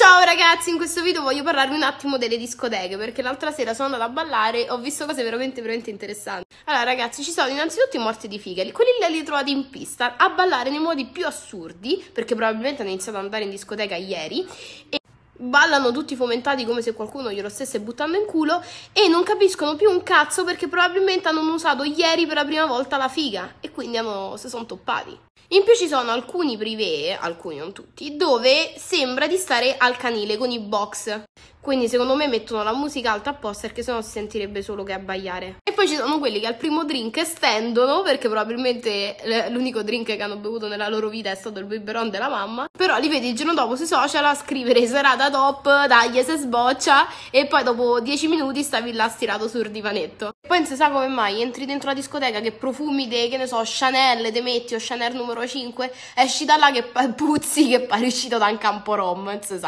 Ciao ragazzi, in questo video voglio parlarvi un attimo delle discoteche perché l'altra sera sono andata a ballare e ho visto cose veramente, veramente interessanti. Allora ragazzi, ci sono innanzitutto i morti di figa, quelli là li trovate in pista a ballare nei modi più assurdi perché probabilmente hanno iniziato ad andare in discoteca ieri ballano tutti fomentati come se qualcuno glielo stesse buttando in culo e non capiscono più un cazzo perché probabilmente hanno usato ieri per la prima volta la figa e quindi hanno, si sono toppati. In più ci sono alcuni privé, alcuni non tutti, dove sembra di stare al canile con i box. Quindi secondo me mettono la musica alta apposta perché sennò si sentirebbe solo che abbaiare. E poi ci sono quelli che al primo drink stendono perché probabilmente l'unico drink che hanno bevuto nella loro vita è stato il biberon della mamma. Però li vedi il giorno dopo sui social a scrivere serata top, dai se sboccia e poi dopo 10 minuti stavi là stirato sul divanetto. E poi non si sa come mai entri dentro la discoteca che profumi de, che ne so, Chanel, te metti o Chanel numero 5, esci da là che puzzi che pare uscito da un campo rom, non si sa.